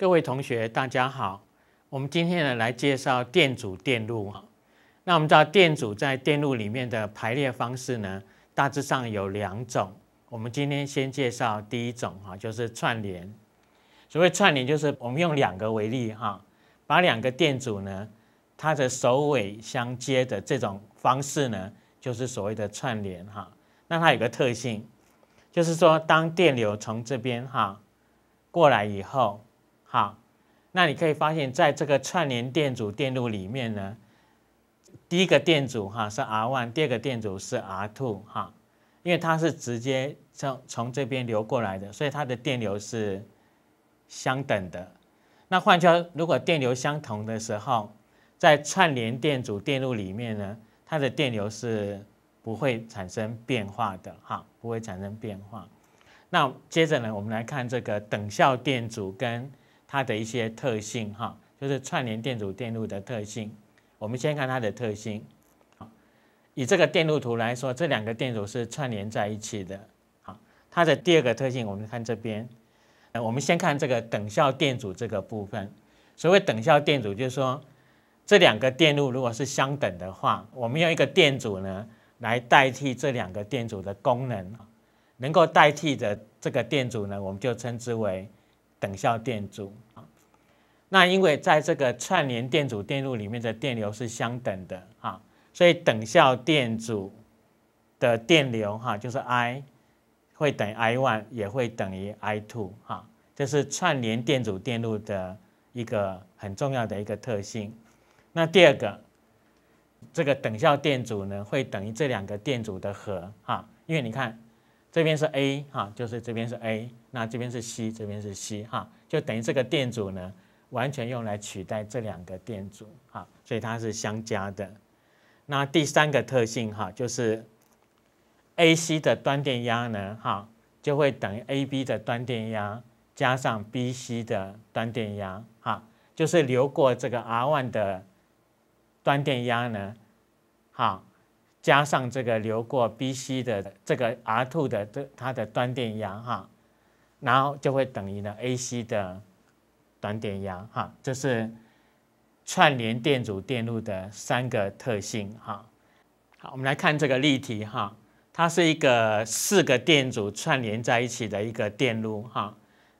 各位同学，大家好。我们今天呢来介绍电阻电路哈。那我们知道电阻在电路里面的排列方式呢，大致上有两种。我们今天先介绍第一种哈，就是串联。所谓串联，就是我们用两个为例哈，把两个电阻呢，它的首尾相接的这种方式呢，就是所谓的串联哈。那它有个特性，就是说当电流从这边哈过来以后。好，那你可以发现在这个串联电阻电路里面呢，第一个电阻哈是 R one，第二个电阻是 R two 哈，因为它是直接从从这边流过来的，所以它的电流是相等的。那换句话说，如果电流相同的时候，在串联电阻电路里面呢，它的电流是不会产生变化的哈，不会产生变化。那接着呢，我们来看这个等效电阻跟它的一些特性哈，就是串联电阻电路的特性。我们先看它的特性。以这个电路图来说，这两个电阻是串联在一起的。好，它的第二个特性，我们看这边。我们先看这个等效电阻这个部分。所谓等效电阻，就是说这两个电路如果是相等的话，我们用一个电阻呢来代替这两个电阻的功能，能够代替的这个电阻呢，我们就称之为。等效电阻啊，那因为在这个串联电阻电路里面的电流是相等的啊，所以等效电阻的电流哈就是 I 会等于 I one 也会等于 I two 哈，这是串联电阻电路的一个很重要的一个特性。那第二个，这个等效电阻呢会等于这两个电阻的和啊，因为你看。这边是 A 哈，就是这边是 A，那这边是 C，这边是 C 哈，就等于这个电阻呢，完全用来取代这两个电阻哈，所以它是相加的。那第三个特性哈，就是 AC 的端电压呢哈，就会等于 AB 的端电压加上 BC 的端电压哈，就是流过这个 R1 的端电压呢哈。加上这个流过 B C 的这个 R two 的的它的端电压哈，然后就会等于呢 A C 的端电压哈，这是串联电阻电路的三个特性哈。好，我们来看这个例题哈，它是一个四个电阻串联在一起的一个电路哈，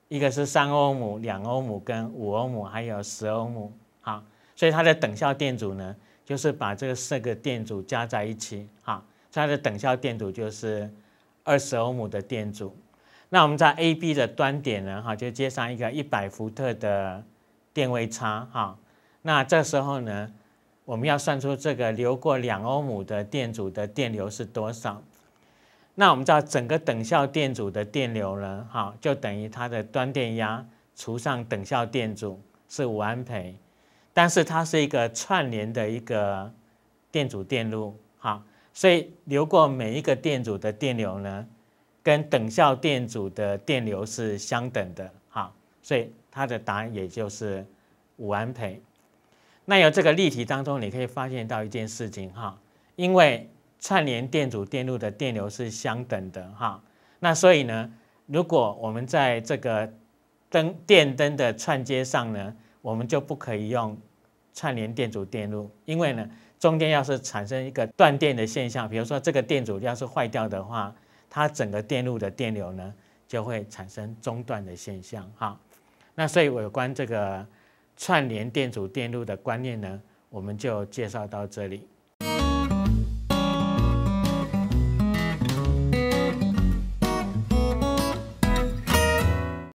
一个是三欧姆、两欧姆跟五欧姆还有十欧姆哈，所以它的等效电阻呢？就是把这个四个电阻加在一起，哈，它的等效电阻就是二十欧姆的电阻。那我们在 A、B 的端点呢，哈，就接上一个一百伏特的电位差，哈。那这时候呢，我们要算出这个流过两欧姆的电阻的电流是多少。那我们知道整个等效电阻的电流呢，哈，就等于它的端电压除上等效电阻，是五安培。但是它是一个串联的一个电阻电路，哈，所以流过每一个电阻的电流呢，跟等效电阻的电流是相等的，哈，所以它的答案也就是五安培。那有这个例题当中，你可以发现到一件事情，哈，因为串联电阻电路的电流是相等的，哈，那所以呢，如果我们在这个灯电灯的串接上呢，我们就不可以用串联电阻电路，因为呢，中间要是产生一个断电的现象，比如说这个电阻要是坏掉的话，它整个电路的电流呢就会产生中断的现象哈。那所以有关这个串联电阻电路的观念呢，我们就介绍到这里。